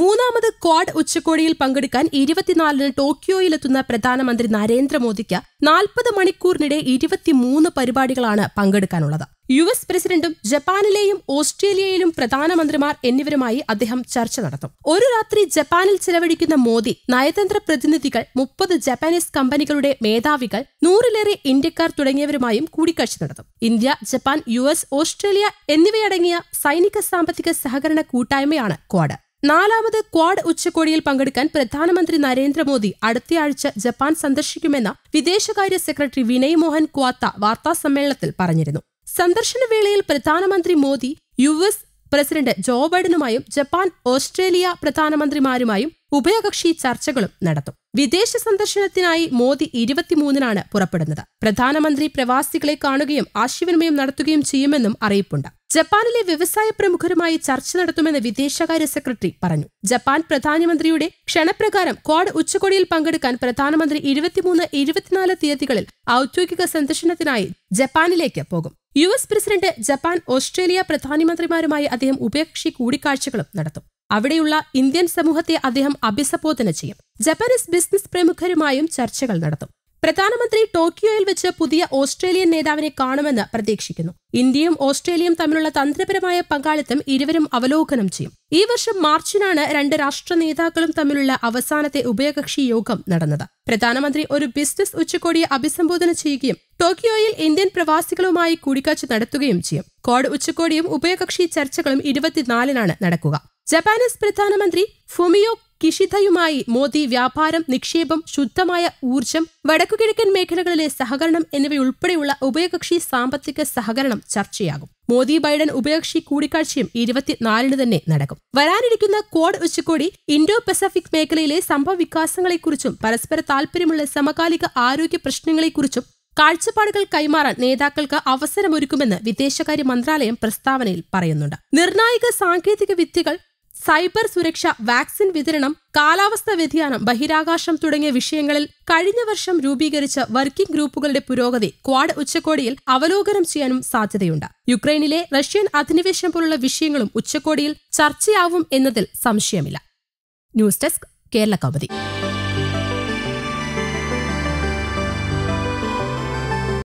മൂന്നാമത് ക്വാഡ് ഉച്ചകോടിയിൽ പങ്കെടുക്കാൻ ഇരുപത്തിനാലിന് ടോക്കിയോയിലെത്തുന്ന പ്രധാനമന്ത്രി നരേന്ദ്രമോദിക്ക് നാൽപ്പത് മണിക്കൂറിനിടെ ഇരുപത്തിമൂന്ന് പരിപാടികളാണ് പങ്കെടുക്കാനുള്ളത് യു എസ് പ്രസിഡന്റും ജപ്പാനിലെയും ഓസ്ട്രേലിയയിലും പ്രധാനമന്ത്രിമാർ എന്നിവരുമായി അദ്ദേഹം ചർച്ച നടത്തും ഒരു രാത്രി ജപ്പാനിൽ ചെലവഴിക്കുന്ന മോദി നയതന്ത്ര പ്രതിനിധികൾ മുപ്പത് ജപ്പാനീസ് കമ്പനികളുടെ മേധാവികൾ നൂറിലേറെ ഇന്ത്യക്കാർ തുടങ്ങിയവരുമായും കൂടിക്കാഴ്ച നടത്തും ഇന്ത്യ ജപ്പാൻ യു ഓസ്ട്രേലിയ എന്നിവയടങ്ങിയ സൈനിക സാമ്പത്തിക സഹകരണ കൂട്ടായ്മയാണ് ക്വാഡ് നാലാമത് ക്വാഡ് ഉച്ചകോടിയിൽ പങ്കെടുക്കാൻ പ്രധാനമന്ത്രി നരേന്ദ്രമോദി അടുത്തയാഴ്ച ജപ്പാൻ സന്ദർശിക്കുമെന്ന് വിദേശകാര്യ സെക്രട്ടറി വിനയ് മോഹൻ ക്വാത്ത വാർത്താസമ്മേളനത്തിൽ പറഞ്ഞിരുന്നു സന്ദർശന വേളയിൽ പ്രധാനമന്ത്രി Modi U S president Joe ബൈഡനുമായും ജപ്പാൻ ഓസ്ട്രേലിയ പ്രധാനമന്ത്രിമാരുമായും ഉഭയകക്ഷി ചർച്ചകളും നടത്തും വിദേശ സന്ദർശനത്തിനായി മോദി ഇരുപത്തിമൂന്നിനാണ് പുറപ്പെടുന്നത് പ്രധാനമന്ത്രി പ്രവാസികളെ കാണുകയും ആശയവിനിമയം നടത്തുകയും ചെയ്യുമെന്നും അറിയിപ്പുണ്ട് ജപ്പാനിലെ വ്യവസായ പ്രമുഖരുമായി ചർച്ച നടത്തുമെന്ന് വിദേശകാര്യ സെക്രട്ടറി പറഞ്ഞു ജപ്പാൻ പ്രധാനമന്ത്രിയുടെ ക്ഷണപ്രകാരം ക്വാഡ് ഉച്ചകോടിയിൽ പങ്കെടുക്കാൻ പ്രധാനമന്ത്രി ഇരുപത്തിമൂന്ന് ഇരുപത്തിനാല് തീയതികളിൽ ഔദ്യോഗിക സന്ദർശനത്തിനായി ജപ്പാനിലേക്ക് പോകും U S president Japan Australia പ്രധാനമന്ത്രിമാരുമായി അദ്ദേഹം ഉഭയകക്ഷി കൂടിക്കാഴ്ചകളും നടത്തും അവിടെയുള്ള ഇന്ത്യൻ സമൂഹത്തെ അദ്ദേഹം അഭിസംബോധന ചെയ്യും ജപ്പാനീസ് ബിസിനസ് പ്രമുഖരുമായും ചർച്ചകൾ നടത്തും പ്രധാനമന്ത്രി ടോക്കിയോയിൽ വെച്ച് പുതിയ ഓസ്ട്രേലിയൻ നേതാവിനെ കാണുമെന്ന് പ്രതീക്ഷിക്കുന്നു ഇന്ത്യയും ഓസ്ട്രേലിയയും തമ്മിലുള്ള തന്ത്രപരമായ പങ്കാളിത്തം ഇരുവരും അവലോകനം ചെയ്യും ഈ വർഷം മാർച്ചിനാണ് രണ്ട് രാഷ്ട്ര നേതാക്കളും തമ്മിലുള്ള അവസാനത്തെ ഉഭയകക്ഷി യോഗം നടന്നത് പ്രധാനമന്ത്രി ഒരു ബിസിനസ് ഉച്ചകോടിയെ അഭിസംബോധന ചെയ്യുകയും ടോക്കിയോയിൽ ഇന്ത്യൻ പ്രവാസികളുമായി കൂടിക്കാഴ്ച നടത്തുകയും ചെയ്യും കോഡ് ഉച്ചകോടിയും ഉഭയകക്ഷി ചർച്ചകളും ഇരുപത്തിനാലിനാണ് നടക്കുക ജപ്പാനീസ് പ്രധാനമന്ത്രി ഫുമിയോ കിഷിതയുമായി മോദി വ്യാപാരം നിക്ഷേപം ശുദ്ധമായ ഊർജം വടക്കുകിഴക്കൻ മേഖലകളിലെ സഹകരണം എന്നിവയുൾപ്പെടെയുള്ള ഉഭയകക്ഷി സാമ്പത്തിക സഹകരണം ചർച്ചയാകും മോദി ബൈഡൻ ഉഭയകക്ഷി കൂടിക്കാഴ്ചയും ഇരുപത്തിനാലിന് തന്നെ നടക്കും വരാനിരിക്കുന്ന കോഡ് ഉച്ചകോടി ഇൻഡോ പസഫിക് മേഖലയിലെ സംഭവ വികാസങ്ങളെക്കുറിച്ചും പരസ്പര താൽപര്യമുള്ള സമകാലിക ആരോഗ്യ പ്രശ്നങ്ങളെക്കുറിച്ചും കാഴ്ചപ്പാടുകൾ കൈമാറാൻ നേതാക്കൾക്ക് അവസരമൊരുക്കുമെന്ന് വിദേശകാര്യ മന്ത്രാലയം പ്രസ്താവനയിൽ പറയുന്നുണ്ട് നിർണായക സാങ്കേതിക വിദ്യകൾ സൈബർ സുരക്ഷ വാക്സിൻ വിതരണം കാലാവസ്ഥാ വ്യതിയാനം ബഹിരാകാശം തുടങ്ങിയ വിഷയങ്ങളിൽ കഴിഞ്ഞ വർഷം രൂപീകരിച്ച വർക്കിംഗ് ഗ്രൂപ്പുകളുടെ പുരോഗതി ക്വാഡ് ഉച്ചകോടിയിൽ അവലോകനം ചെയ്യാനും സാധ്യതയുണ്ട് യുക്രൈനിലെ റഷ്യൻ അധിനിവേശം പോലുള്ള വിഷയങ്ങളും ഉച്ചകോടിയിൽ ചർച്ചയാവും എന്നതിൽ സംശയമില്ല ന്യൂസ് ഡെസ്ക് കേരള കൗമുദി